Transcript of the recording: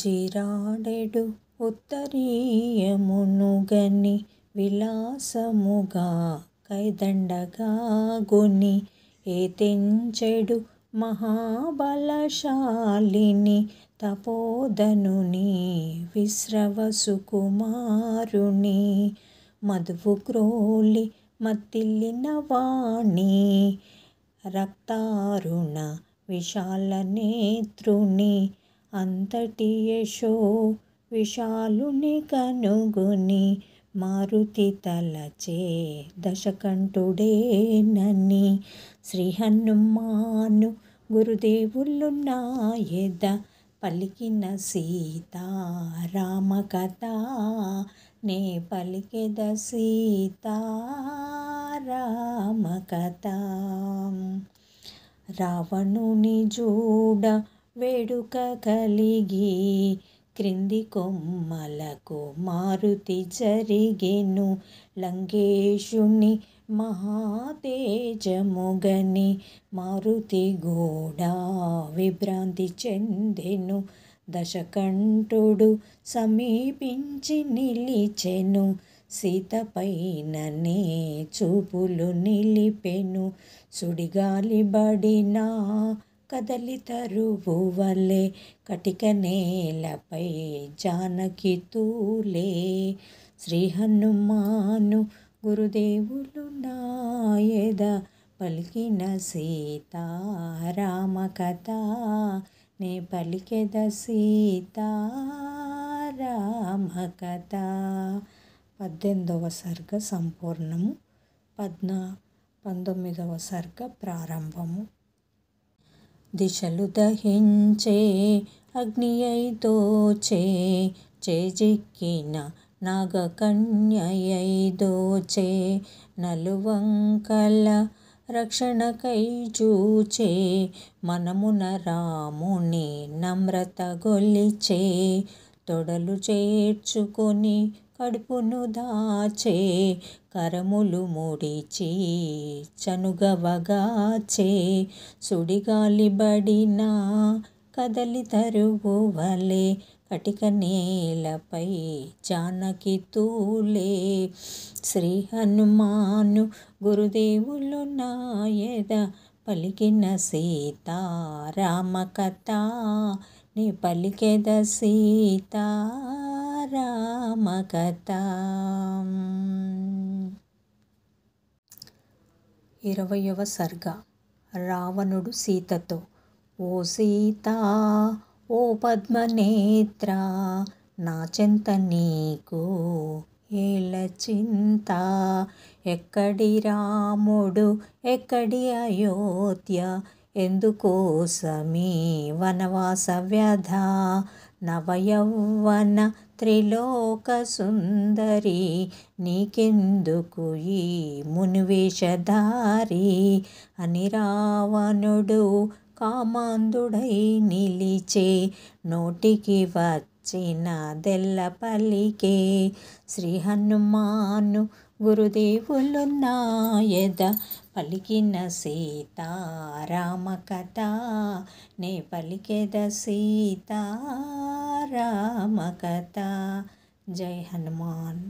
జిరాడెడు ఉత్తరీయమునుగని విలాసముగా కైదండగా గుని ఏతించెడు మహాబలశాలిని తపోదనుని విశ్రవసుకుమారుని మధువు క్రోలి మత్తిల్లిన వాణి రక్తారుణ విశాల నేత్రుని అంతటి యశో విశాలుని కనుగొని మారుతి తలచే దశకంఠుడే నని శ్రీ హనుమాను గురుదేవులున్న ఎద పలికిన సీతారామ కథ నే పలికెద సీతారామ కథ రావణుని చూడ వేడుక కలిగి క్రింది కొమ్మలకు మారుతి జరిగెను లంకేశుని మహాతేజముగని మారుతి గూడా విభ్రాంతి చెందెను దశకంఠుడు సమీపించి నిలిచెను సీతపైననే చూపులు నిలిపెను సుడిగాలిబడినా కదలి తరువువలే కటిక నేలపై జానకి తూలే శ్రీ హనుమాను గురుదేవులు నాయద పలికిన సీతారామ కథ నే పలికెద సీతారామ కథ పద్దెనిమిదవ సర్గ సంపూర్ణము పద్నా పంతొమ్మిదవ సర్గ ప్రారంభము దిశలు దహించే అగ్ని అయిదోచే చేజిక్కిన నాగకన్యయైదోచే నలువంకల రక్షణకై చూచే మనమున రాముని నమ్రత గొలిచే తొడలు చేర్చుకొని కడుపును దాచే కరములు ముడిచి చనుగవగాచే సుడిగాలిబడిన కదలి తరువు వలె కటిక నేలపై జానకి తూలే శ్రీ హనుమాను గురుదేవులు నాయద పలికిన సీతారామ కథ నీ పలికెద సీతా రామకథ ఇరవయవ సర్గ రావణుడు సీతతో ఓ సీత ఓ పద్మనేత్ర నా చెంత నీకు ఏల చింత ఎక్కడి రాముడు ఎక్కడి అయోధ్య ఎందుకోసమీ వనవాస వ్యధ నవయౌవన త్రిలోక సుందరి నీకెందుకు ఈ మునివేషధారి అని రావణుడు కామాంధుడై నిలిచే నోటికి వచ్చిన దెల్ల పలికే శ్రీ హనుమాను గురుదేవులున్నాయద పలికిన సీతారామ కథ నే పలికెద సీతారామ కథ జై హనుమాన్